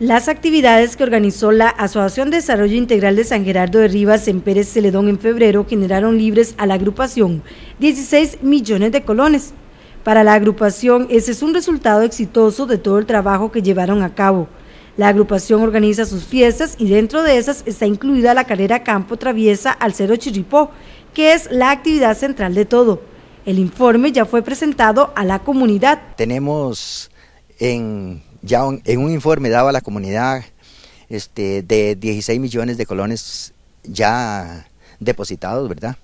Las actividades que organizó la Asociación de Desarrollo Integral de San Gerardo de Rivas en Pérez Celedón en febrero generaron libres a la agrupación 16 millones de colones. Para la agrupación ese es un resultado exitoso de todo el trabajo que llevaron a cabo. La agrupación organiza sus fiestas y dentro de esas está incluida la carrera Campo Traviesa al Cerro Chiripó, que es la actividad central de todo. El informe ya fue presentado a la comunidad. Tenemos en ya en un informe daba a la comunidad este, de 16 millones de colones ya depositados, ¿verdad?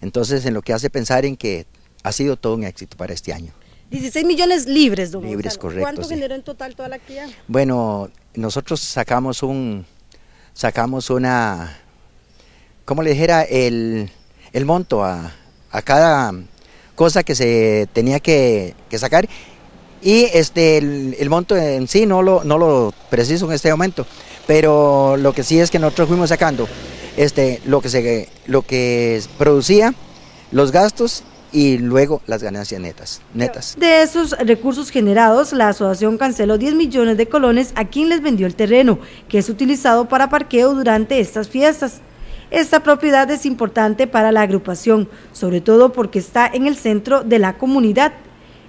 Entonces, en lo que hace pensar en que ha sido todo un éxito para este año. 16 millones libres, Libres, correcto. ¿Cuánto generó en total toda la actividad? Bueno, nosotros sacamos un, sacamos una, ¿cómo le dijera, el, el monto a, cada cosa que se tenía que, que sacar y este, el, monto en sí no lo, no lo preciso en este momento, pero lo que sí es que nosotros fuimos sacando este, lo, que se, lo que producía, los gastos y luego las ganancias netas, netas. De esos recursos generados, la asociación canceló 10 millones de colones a quien les vendió el terreno, que es utilizado para parqueo durante estas fiestas. Esta propiedad es importante para la agrupación, sobre todo porque está en el centro de la comunidad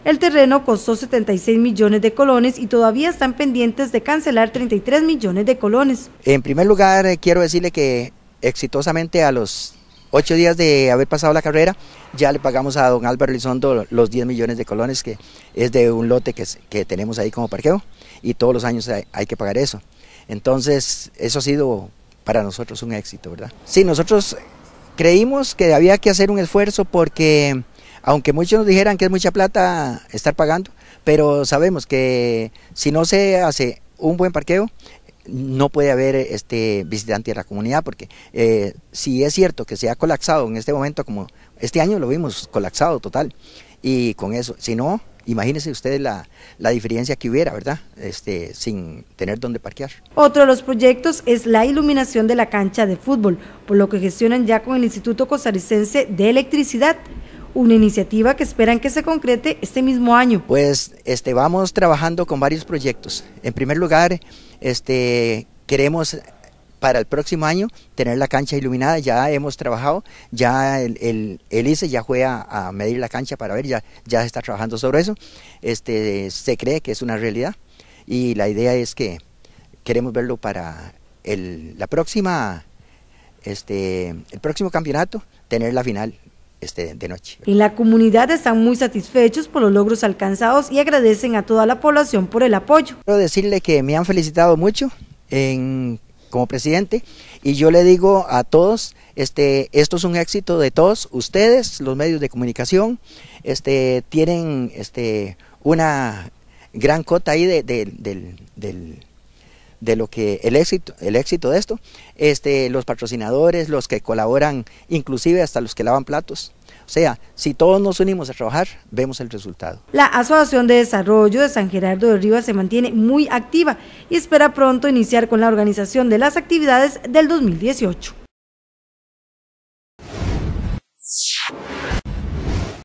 el terreno costó 76 millones de colones y todavía están pendientes de cancelar 33 millones de colones. En primer lugar, eh, quiero decirle que exitosamente a los ocho días de haber pasado la carrera, ya le pagamos a don Álvaro Lizondo los 10 millones de colones, que es de un lote que, tenemos ahí como parqueo, y todos los años hay que pagar eso. Entonces, eso ha sido para nosotros un éxito, ¿verdad? Sí, nosotros creímos que había que hacer un esfuerzo porque aunque muchos nos dijeran que es mucha plata estar pagando, pero sabemos que si no se hace un buen parqueo, no puede haber este visitante de la comunidad, porque eh, si es cierto que se ha colapsado en este momento, como este año lo vimos colapsado total, y con eso, si no, imagínense ustedes la, diferencia que hubiera, ¿verdad? Este, sin tener dónde parquear. Otro de los proyectos es la iluminación de la cancha de fútbol, por lo que gestionan ya con el Instituto Costarricense de Electricidad una iniciativa que esperan que se concrete este mismo año. Pues este, vamos trabajando con varios proyectos. En primer lugar, este, queremos para el próximo año tener la cancha iluminada. Ya hemos trabajado, ya el, el, ICE ya fue a, medir la cancha para ver, ya, ya está trabajando sobre eso. Este, se cree que es una realidad y la idea es que queremos verlo para la próxima, este, el próximo campeonato, tener la final este, de noche. En la comunidad están muy satisfechos por los logros alcanzados y agradecen a toda la población por el apoyo. Quiero decirle que me han felicitado mucho como presidente y yo le digo a todos, este, esto es un éxito de todos ustedes, los medios de comunicación, este, tienen este, una gran cota ahí de, del, del de lo que el éxito, el éxito de esto, este, los patrocinadores, los que colaboran, inclusive hasta los que lavan platos. O sea, si todos nos unimos a trabajar, vemos el resultado. La Asociación de Desarrollo de San Gerardo de Rivas se mantiene muy activa y espera pronto iniciar con la organización de las actividades del 2018.